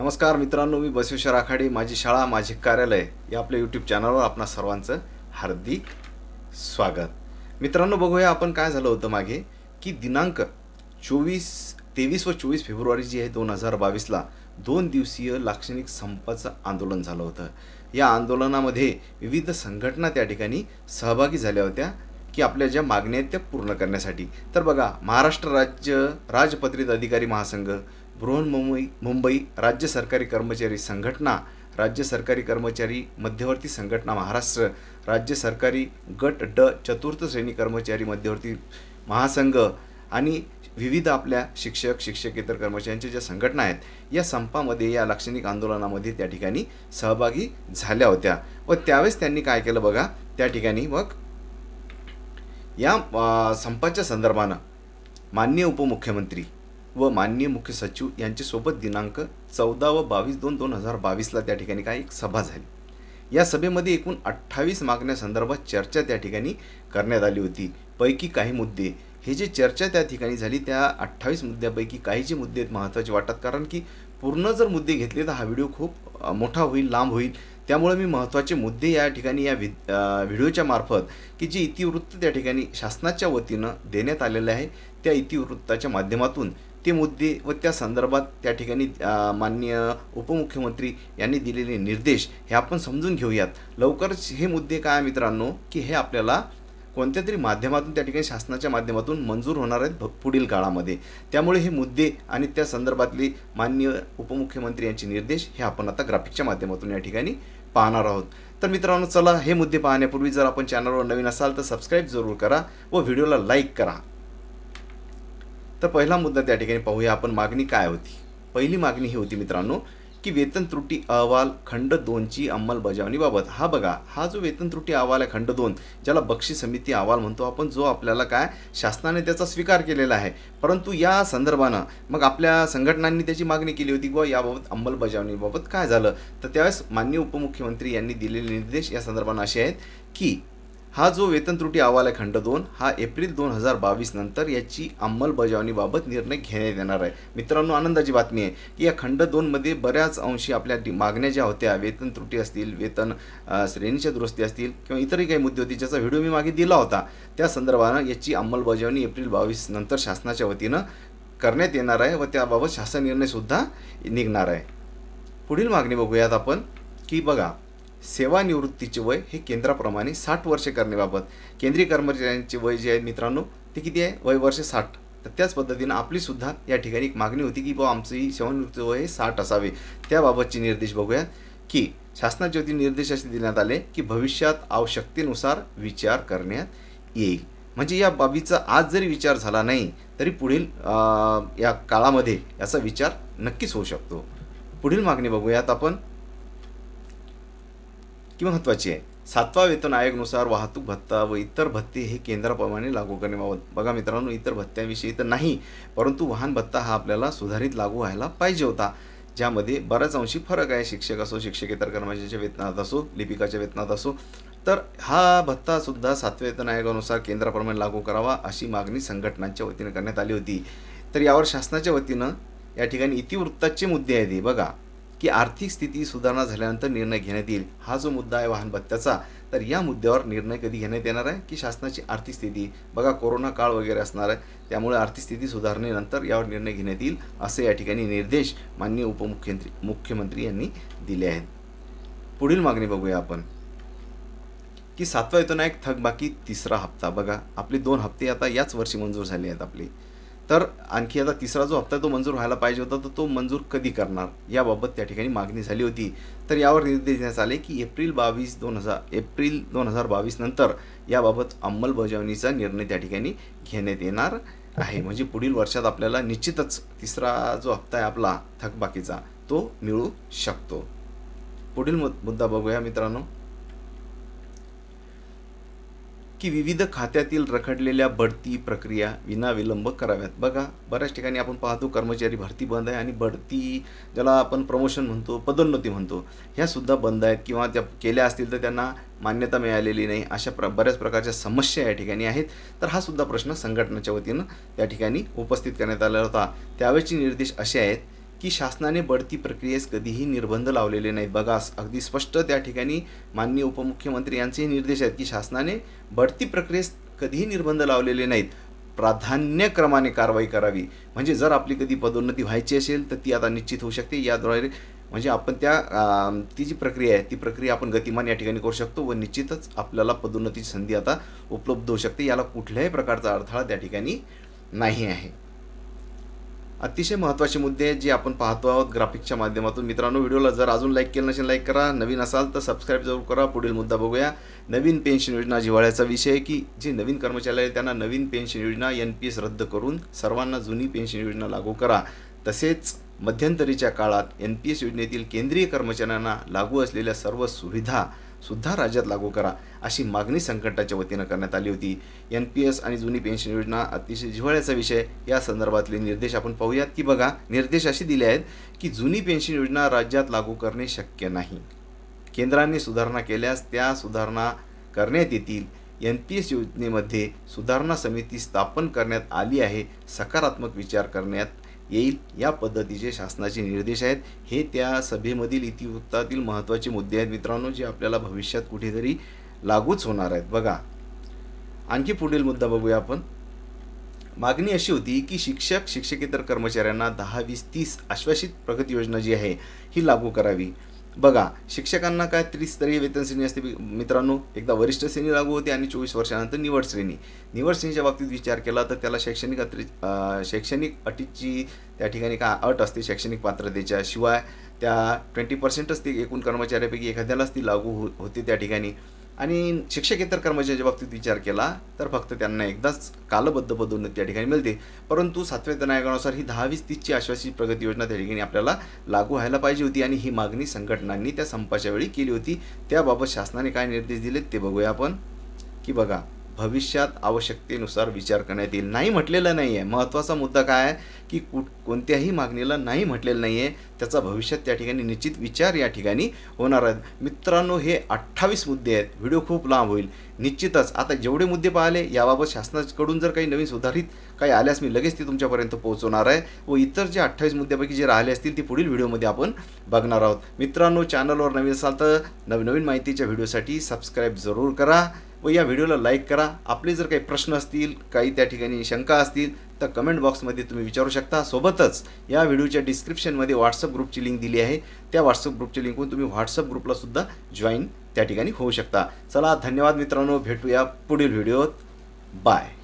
नमस्कार मित्रांनो मी बसवेश्वर आखाडे माझी शाळा माझे कार्यालय या आपल्या यूट्यूब चॅनलवर आपणा सर्वांचं हार्दिक स्वागत मित्रांनो बघूया आपण काय झालं होतं मागे की दिनांक चोवीस तेवीस व चोवीस फेब्रुवारी जी आहे दोन हजार बावीसला दोन दिवसीय लाक्षणिक संपाचं आंदोलन झालं होतं या आंदोलनामध्ये विविध संघटना त्या ठिकाणी सहभागी झाल्या होत्या की आपल्या ज्या मागण्या आहेत त्या पूर्ण करण्यासाठी तर बघा महाराष्ट्र राज्य राजपत्रित अधिकारी महासंघ बृहन्मुंबई मुंबई राज्य सरकारी कर्मचारी संघटना राज्य सरकारी कर्मचारी मध्यवर्ती संघटना महाराष्ट्र राज्य सरकारी गट ड चतुर्थ श्रेणी कर्मचारी मध्यवर्ती महासंघ आणि विविध आपल्या शिक्षक शिक्षकेतर कर्मचाऱ्यांच्या ज्या संघटना आहेत या संपामध्ये या लाक्षणिक आंदोलनामध्ये त्या ठिकाणी सहभागी झाल्या होत्या व त्यावेळेस त्यांनी काय केलं बघा त्या ठिकाणी मग या संपाच्या संदर्भानं माननीय उपमुख्यमंत्री व माननीय मुख्य सचिव यांच्यासोबत दिनांक चौदा व बावीस दोन दोन हजार बावीसला त्या ठिकाणी काही एक सभा झाली या सभेमध्ये एकूण अठ्ठावीस मागण्यासंदर्भात चर्चा त्या ठिकाणी करण्यात आली होती पैकी काही मुद्दे हे जे चर्चा त्या ठिकाणी झाली त्या अठ्ठावीस मुद्द्यापैकी काही जे मुद्दे आहेत महत्त्वाचे वाटतात कारण की पूर्ण जर मुद्दे घेतले तर हा व्हिडिओ खूप मोठा होईल लांब होईल त्यामुळे मी महत्त्वाचे मुद्दे या ठिकाणी या व्हिडिओच्या मार्फत की जे इतिवृत्त त्या ठिकाणी शासनाच्या वतीनं देण्यात आलेलं आहे त्या इतिवृत्ताच्या माध्यमातून ते मुद्दे व त्या संदर्भात त्या ठिकाणी माननीय उपमुख्यमंत्री यांनी दिलेले निर्देश हे आपण समजून घेऊयात लवकरच हे मुद्दे काय मित्रांनो की हे आपल्याला कोणत्या तरी माध्यमातून त्या ठिकाणी शासनाच्या माध्यमातून मंजूर होणार आहेत पुढील काळामध्ये त्यामुळे हे मुद्दे आणि त्या संदर्भातले माननीय उपमुख्यमंत्री यांचे निर्देश हे आपण आता ग्राफिकच्या माध्यमातून या ठिकाणी पाहणार आहोत तर मित्रांनो चला हे मुद्दे पाहण्यापूर्वी जर आपण चॅनलवर नवीन असाल तर सबस्क्राईब जरूर करा व व्हिडिओला लाईक करा तर पहिला मुद्दा त्या ठिकाणी पाहूया आपण मागणी काय होती पहिली मागणी ही होती मित्रांनो की वेतन त्रुटी अहवाल खंड दोनची अंमलबजावणीबाबत हा बघा हा जो वेतन त्रुटी अहवाल आहे खंड दोन ज्याला बक्षी समिती अहवाल म्हणतो आपण जो आपल्याला काय शासनाने त्याचा स्वीकार केलेला आहे परंतु या संदर्भानं मग आपल्या संघटनांनी त्याची मागणी केली होती किंवा याबाबत अंमलबजावणीबाबत काय झालं तर त्यावेळेस माननीय उपमुख्यमंत्री यांनी दिलेले निर्देश या संदर्भानं असे आहेत की हा जो वेतन त्रुटी अहवाल आहे खंड दोन हा एप्रिल दोन हजार बावीस नंतर याची अंमलबजावणीबाबत निर्णय घेण्यात येणार आहे मित्रांनो आनंदाची बातमी आहे की या खंड दोनमध्ये बऱ्याच अंशी आपल्या मागण्या ज्या होत्या वेतन त्रुटी असतील वेतन श्रेणीच्या दुरुस्ती असतील किंवा इतरही काही मुद्दे होते ज्याचा व्हिडिओ मी मागे दिला होता त्या संदर्भानं याची अंमलबजावणी एप्रिल बावीस नंतर शासनाच्या वतीनं करण्यात येणार आहे व त्याबाबत शासन निर्णयसुद्धा निघणार आहे पुढील मागणी बघूयात आपण की बघा सेवानिवृत्तीचे वय हे केंद्राप्रमाणे साठ वर्षे करण्याबाबत केंद्रीय कर्मचाऱ्यांचे वय जे आहे मित्रांनो ते किती आहे वय वर्ष साठ तर त्याच पद्धतीनं आपलीसुद्धा या ठिकाणी एक मागणी होती की बुवा आमची सेवानिवृत्ती वय हे साठ असावे त्याबाबतचे निर्देश बघूया की शासनाच्या वतीने निर्देश असे देण्यात आले की भविष्यात आवश्यकतेनुसार विचार करण्यात येईल म्हणजे या बाबीचा आज जरी विचार झाला नाही तरी पुढील या काळामध्ये याचा विचार नक्कीच होऊ शकतो पुढील मागणी बघूयात आपण की महत्त्वाची आहे सातवा वेतन आयोगनुसार वाहतूक भत्ता व इतर भत्ते हे केंद्राप्रमाणे लागू बाबत बघा मित्रांनो इतर भत्त्यांविषयी तर नाही परंतु वाहन भत्ता हा आपल्याला सुधारित लागू व्हायला पाहिजे होता ज्यामध्ये बऱ्याच अंशी फरक आहे शिक्षक असो शिक्षकेतर कर्मचाऱ्याच्या वेतनात असो लिपिकाच्या वेतनात असो तर हा भत्ता सुद्धा सातव्या वेतन आयोगानुसार केंद्राप्रमाणे लागू करावा अशी मागणी संघटनांच्या वतीनं करण्यात आली होती तर यावर शासनाच्या वतीनं या ठिकाणी इतिवृत्ताचे मुद्दे आहेत बघा की आर्थिक स्थिती सुधारणा झाल्यानंतर निर्णय घेण्यात येईल हा जो मुद्दा आहे वाहन भत्त्याचा तर या मुद्द्यावर निर्णय कधी घेण्यात येणार आहे की शासनाची आर्थिक स्थिती बघा कोरोना काळ वगैरे असणार आहे त्यामुळे आर्थिक स्थिती सुधारणेनंतर यावर निर्णय घेण्यात येईल असे या ठिकाणी निर्देश माननीय उपमुख्यमंत्री मुख्यमंत्री यांनी दिले आहेत पुढील मागणी बघूया आपण की सातवा येतो ना एक थकबाकी तिसरा हप्ता बघा आपले दोन हप्ते आता याच वर्षी मंजूर झाले आहेत आपले तर आणखी आता तिसरा जो हप्ता तो मंजूर व्हायला पाहिजे होता तर तो मंजूर कधी करणार याबाबत त्या ठिकाणी मागणी झाली होती तर यावर निर्देश देण्यात आले की एप्रिल बावीस दोन हजार एप्रिल दोन हजार बावीस नंतर याबाबत अंमलबजावणीचा निर्णय त्या ठिकाणी घेण्यात येणार आहे म्हणजे पुढील वर्षात आपल्याला निश्चितच तिसरा जो हप्ता आहे आपला थकबाकीचा तो मिळू शकतो पुढील मुद्दा बघूया मित्रांनो की विविध खात्यातील रखडलेल्या बढती प्रक्रिया विनाविलंब कराव्यात बघा बऱ्याच ठिकाणी आपण पाहतो कर्मचारी भरती बंद आहे आणि बढती ज्याला आपण प्रमोशन म्हणतो पदोन्नती म्हणतो ह्यासुद्धा बंद आहेत किंवा त्या केल्या असतील तर त्यांना मान्यता मिळालेली नाही अशा प्र बऱ्याच प्रकारच्या समस्या या ठिकाणी आहेत तर हा सुद्धा प्रश्न संघटनेच्या वतीनं त्या ठिकाणी उपस्थित करण्यात आला होता त्यावेळेचे निर्देश असे आहेत की शासनाने बढती प्रक्रियेस कधीही निर्बंध लावलेले नाहीत बघा अगदी स्पष्ट त्या ठिकाणी माननीय उपमुख्यमंत्री यांचेही निर्देश आहेत की शासनाने बढती प्रक्रियेस कधीही निर्बंध लावलेले नाहीत प्राधान्यक्रमाने कारवाई करावी म्हणजे जर आपली कधी पदोन्नती व्हायची असेल तर ती आता निश्चित होऊ शकते याद्वारे म्हणजे आपण त्या ती जी प्रक्रिया आहे ती प्रक्रिया आपण गतिमान या ठिकाणी करू शकतो व निश्चितच आपल्याला पदोन्नतीची संधी आता उपलब्ध होऊ शकते याला कुठल्याही प्रकारचा अडथळा त्या ठिकाणी नाही आहे अतिशय महत्त्वाचे मुद्दे जे आपण पाहतो आहोत ग्राफिक्सच्या माध्यमातून मित्रांनो व्हिडिओला जर अजून लाईक केलं नसेल लाईक करा नवीन असाल तर सबस्क्राईब जरूर करा पुढील मुद्दा बघूया नवीन पेन्शन योजना जिवाळ्याचा विषय आहे की जे नवीन कर्मचारी आहेत त्यांना नवीन पेन्शन योजना एन पी एस रद्द करून सर्वांना जुनी पेन्शन योजना लागू करा तसेच मध्यंतरीच्या काळात एन पी एस योजनेतील केंद्रीय कर्मचाऱ्यांना लागू असलेल्या सर्व सुविधा सुद्धा राज्यात लागू करा अशी मागणी संकटाच्या वतीनं करण्यात आली होती एन पी एस आणि जुनी पेन्शन योजना अतिशय जिव्हाळ्याचा विषय या संदर्भातले निर्देश आपण पाहूयात की बघा निर्देश असे दिले आहेत की जुनी पेन्शन योजना राज्यात लागू करणे शक्य नाही केंद्राने सुधारणा केल्यास त्या सुधारणा करण्यात येतील एन पी एस योजनेमध्ये सुधारणा समिती स्थापन करण्यात आली आहे सकारात्मक विचार करण्यात येईल या पद्धतीचे शासनाचे निर्देश आहेत हे त्या सभेमधील इतिवृत्तातील महत्त्वाचे मुद्दे आहेत मित्रांनो जे आपल्याला भविष्यात कुठेतरी लागूच होणार आहेत बघा आणखी पुढील मुद्दा बघूया आपण मागणी अशी होती की शिक्षक शिक्षकेतर कर्मचाऱ्यांना दहा वीस तीस आश्वासित प्रगती योजना जी आहे ही लागू करावी बघा शिक्षकांना काय त्रिस्तरीय वेतन श्रेणी असते मित्रांनो एकदा वरिष्ठ श्रेणी लागू होते आणि चोवीस वर्षानंतर निवड श्रेणी निवड श्रेणीच्या बाबतीत विचार केला तर त्याला शैक्षणिक अत्रि शैक्षणिक अटीची त्या ठिकाणी काय अट असते शैक्षणिक पात्रतेच्या शिवाय त्या ट्वेंटी पर्सेंटच ती एकूण कर्मचाऱ्यापैकी एखाद्यालाच ती लागू हो होते त्या ठिकाणी आणि शिक्षकेतर कर्मचाऱ्याच्या बाबतीत विचार केला तर फक्त त्यांना एकदाच कालबद्ध पदोन्नती त्या ठिकाणी मिळते परंतु सातव्या वेतन आयोगानुसार ही दहावीस तीसची आश्वासित प्रगती योजना त्या ठिकाणी आपल्याला लागू व्हायला पाहिजे होती आणि ही मागणी संघटनांनी त्या संपाच्या वेळी केली होती त्याबाबत शासनाने काय निर्देश दिलेत ते बघूया आपण की बघा भविष्यात आवश्यकतेनुसार विचार करण्यात येईल नाही म्हटलेलं नाही आहे महत्त्वाचा मुद्दा काय आहे की कुठ कोणत्याही मागणीला नाही म्हटलेलं नाही आहे त्याचा भविष्यात त्या ठिकाणी निश्चित विचार या ठिकाणी होणार आहेत मित्रांनो हे अठ्ठावीस मुद्दे आहेत व्हिडिओ खूप लांब होईल निश्चितच आता जेवढे मुद्दे पाहिले याबाबत शासनाकडून जर काही नवीन सुधारित काही आल्यास मी लगेच ते तुमच्यापर्यंत पोहोचवणार आहे व इतर जे अठ्ठावीस मुद्द्यापैकी जे राहिले असतील ते पुढील व्हिडिओमध्ये आपण बघणार आहोत मित्रांनो चॅनलवर नवीन असाल तर नवनवीन माहितीच्या व्हिडिओसाठी सबस्क्राईब जरूर करा व या व्हिडिओला लाईक करा आपले जर काही प्रश्न असतील काही त्या ठिकाणी शंका असतील तर कमेंट बॉक्समध्ये तुम्ही विचारू शकता सोबतच या व्हिडिओच्या डिस्क्रिप्शनमध्ये व्हॉट्सअप ग्रुपची लिंक दिली आहे त्या व्हॉट्सअप ग्रुपची लिंकवरून तुम्ही व्हॉट्सअप ग्रुपलासुद्धा जॉईन त्या ठिकाणी होऊ शकता चला धन्यवाद मित्रांनो भेटूया पुढील व्हिडिओत बाय